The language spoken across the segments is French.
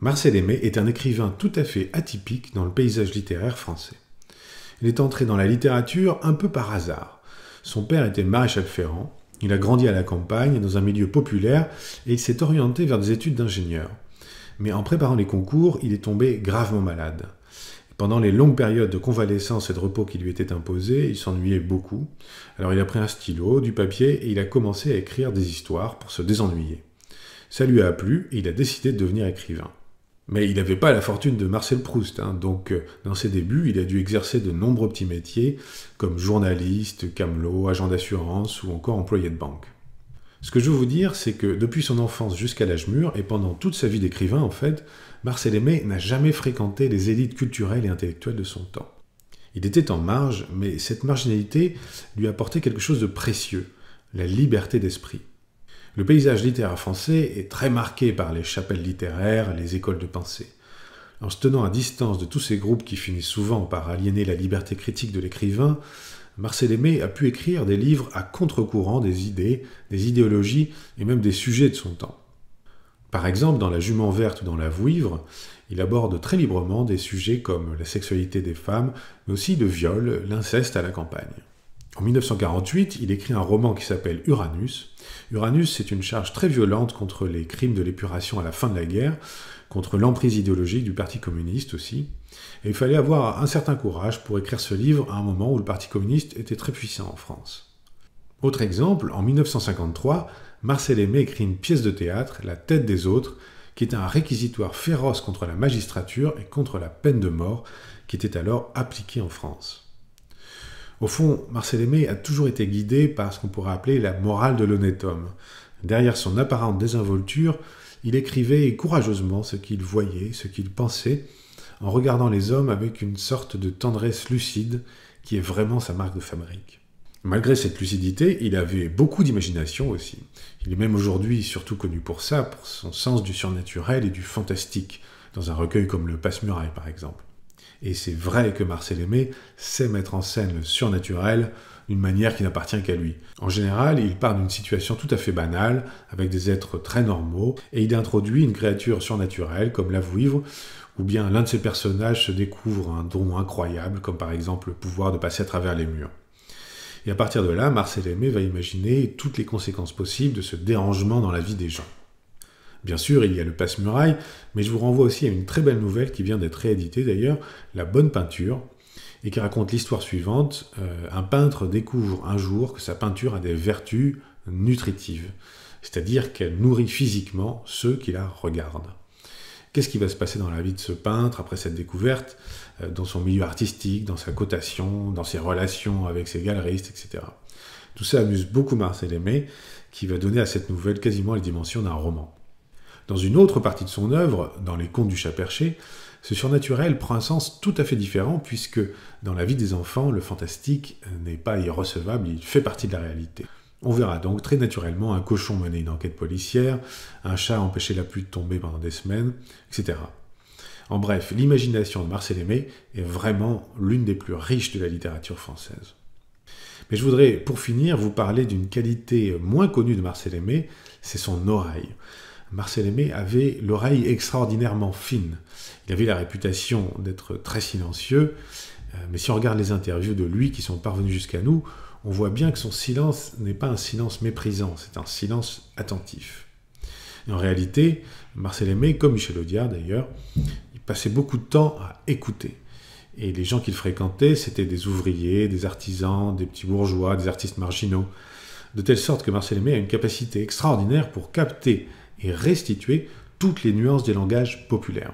Marcel Aimé est un écrivain tout à fait atypique dans le paysage littéraire français. Il est entré dans la littérature un peu par hasard. Son père était maréchal Ferrand, il a grandi à la campagne, dans un milieu populaire, et il s'est orienté vers des études d'ingénieur. Mais en préparant les concours, il est tombé gravement malade. Pendant les longues périodes de convalescence et de repos qui lui étaient imposées, il s'ennuyait beaucoup. Alors il a pris un stylo, du papier, et il a commencé à écrire des histoires pour se désennuyer. Ça lui a plu et il a décidé de devenir écrivain. Mais il n'avait pas la fortune de Marcel Proust, hein. donc euh, dans ses débuts, il a dû exercer de nombreux petits métiers, comme journaliste, camelot, agent d'assurance ou encore employé de banque. Ce que je veux vous dire, c'est que depuis son enfance jusqu'à l'âge mûr, et pendant toute sa vie d'écrivain en fait, Marcel Aimé n'a jamais fréquenté les élites culturelles et intellectuelles de son temps. Il était en marge, mais cette marginalité lui apportait quelque chose de précieux, la liberté d'esprit. Le paysage littéraire français est très marqué par les chapelles littéraires, les écoles de pensée. En se tenant à distance de tous ces groupes qui finissent souvent par aliéner la liberté critique de l'écrivain, Marcel Aimé a pu écrire des livres à contre-courant des idées, des idéologies et même des sujets de son temps. Par exemple, dans La jument verte ou dans La vouivre, il aborde très librement des sujets comme la sexualité des femmes, mais aussi le viol, l'inceste à la campagne. En 1948, il écrit un roman qui s'appelle Uranus. Uranus, c'est une charge très violente contre les crimes de l'épuration à la fin de la guerre, contre l'emprise idéologique du Parti communiste aussi. Et il fallait avoir un certain courage pour écrire ce livre à un moment où le Parti communiste était très puissant en France. Autre exemple, en 1953, Marcel Aimé écrit une pièce de théâtre, La tête des autres, qui était un réquisitoire féroce contre la magistrature et contre la peine de mort qui était alors appliquée en France. Au fond, Marcel Aimé a toujours été guidé par ce qu'on pourrait appeler la morale de l'honnête homme. Derrière son apparente désinvolture, il écrivait courageusement ce qu'il voyait, ce qu'il pensait, en regardant les hommes avec une sorte de tendresse lucide qui est vraiment sa marque de fabrique. Malgré cette lucidité, il avait beaucoup d'imagination aussi. Il est même aujourd'hui surtout connu pour ça, pour son sens du surnaturel et du fantastique, dans un recueil comme Le Passe-Muraille par exemple. Et c'est vrai que Marcel Aimé sait mettre en scène le surnaturel d'une manière qui n'appartient qu'à lui. En général, il part d'une situation tout à fait banale, avec des êtres très normaux, et il introduit une créature surnaturelle comme la vouivre, ou bien l'un de ses personnages se découvre un don incroyable, comme par exemple le pouvoir de passer à travers les murs. Et à partir de là, Marcel Aimé va imaginer toutes les conséquences possibles de ce dérangement dans la vie des gens. Bien sûr, il y a le passe-muraille, mais je vous renvoie aussi à une très belle nouvelle qui vient d'être rééditée d'ailleurs, La Bonne Peinture, et qui raconte l'histoire suivante. Euh, un peintre découvre un jour que sa peinture a des vertus nutritives, c'est-à-dire qu'elle nourrit physiquement ceux qui la regardent. Qu'est-ce qui va se passer dans la vie de ce peintre après cette découverte, euh, dans son milieu artistique, dans sa cotation, dans ses relations avec ses galeristes, etc. Tout ça amuse beaucoup Marcel Aimé, qui va donner à cette nouvelle quasiment les dimensions d'un roman. Dans une autre partie de son œuvre, dans Les Contes du Chat Perché, ce surnaturel prend un sens tout à fait différent puisque dans la vie des enfants, le fantastique n'est pas irrecevable, il fait partie de la réalité. On verra donc très naturellement un cochon mener une enquête policière, un chat empêcher la pluie de tomber pendant des semaines, etc. En bref, l'imagination de Marcel Aimé est vraiment l'une des plus riches de la littérature française. Mais je voudrais, pour finir, vous parler d'une qualité moins connue de Marcel Aimé, c'est son oreille. Marcel Aimé avait l'oreille extraordinairement fine. Il avait la réputation d'être très silencieux, euh, mais si on regarde les interviews de lui qui sont parvenues jusqu'à nous, on voit bien que son silence n'est pas un silence méprisant, c'est un silence attentif. en réalité, Marcel Aimé, comme Michel Audiard d'ailleurs, il passait beaucoup de temps à écouter. Et les gens qu'il fréquentait, c'était des ouvriers, des artisans, des petits bourgeois, des artistes marginaux. De telle sorte que Marcel Aimé a une capacité extraordinaire pour capter et restituer toutes les nuances des langages populaires.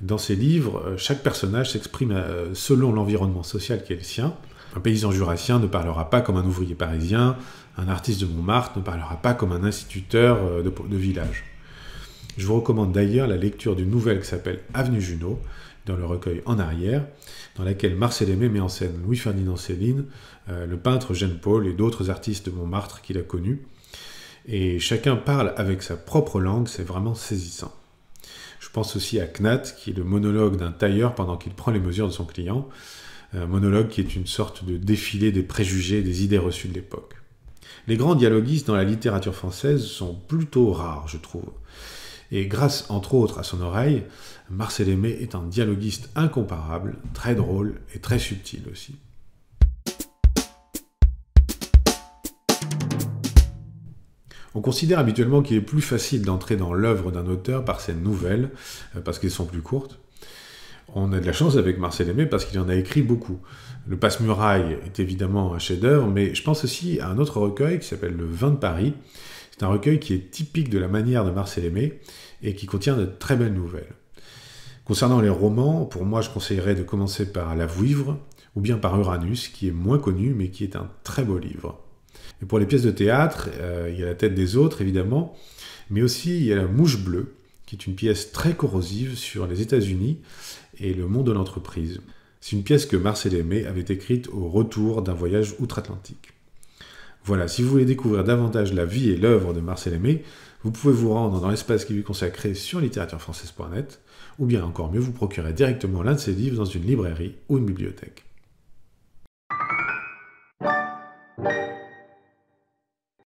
Dans ses livres, euh, chaque personnage s'exprime euh, selon l'environnement social qui est le sien. Un paysan jurassien ne parlera pas comme un ouvrier parisien, un artiste de Montmartre ne parlera pas comme un instituteur euh, de, village. Je vous recommande d'ailleurs la lecture d'une nouvelle qui s'appelle Avenue Junot, dans le recueil En arrière, dans laquelle Marcel Aimé met en scène Louis-Ferdinand Céline, le peintre Jeanne Paul et d'autres artistes de Montmartre qu'il a connus, et chacun parle avec sa propre langue, c'est vraiment saisissant. Je pense aussi à Knat, qui est le monologue d'un tailleur pendant qu'il prend les mesures de son client, un monologue qui est une sorte de défilé des préjugés, des idées reçues de l'époque. Les grands dialoguistes dans la littérature française sont plutôt rares, je trouve. Et grâce, entre autres, à son oreille, Marcel Aimé est un dialoguiste incomparable, très drôle et très subtil aussi. On considère habituellement qu'il est plus facile d'entrer dans l'œuvre d'un auteur par ses nouvelles, euh, parce qu'elles sont plus courtes. On a de la chance avec Marcel Aimé parce qu'il en a écrit beaucoup. Le Passe-Muraille est évidemment un chef-d'œuvre, mais je pense aussi à un autre recueil qui s'appelle Le Vin de Paris. C'est un recueil qui est typique de la manière de Marcel Aimé et qui contient de très belles nouvelles. Concernant les romans, pour moi, je conseillerais de commencer par La Vouivre ou bien par Uranus, qui est moins connu mais qui est un très beau livre. Et pour les pièces de théâtre, euh, il y a la tête des autres, évidemment, mais aussi il y a la mouche bleue, qui est une pièce très corrosive sur les États-Unis et le monde de l'entreprise. C'est une pièce que Marcel Aimé avait écrite au retour d'un voyage outre-Atlantique. Voilà, si vous voulez découvrir davantage la vie et l'œuvre de Marcel Aimé, vous pouvez vous rendre dans l'espace qui lui est consacré sur littératurefrançaise.net, ou bien encore mieux, vous procurer directement l'un de ses livres dans une librairie ou une bibliothèque.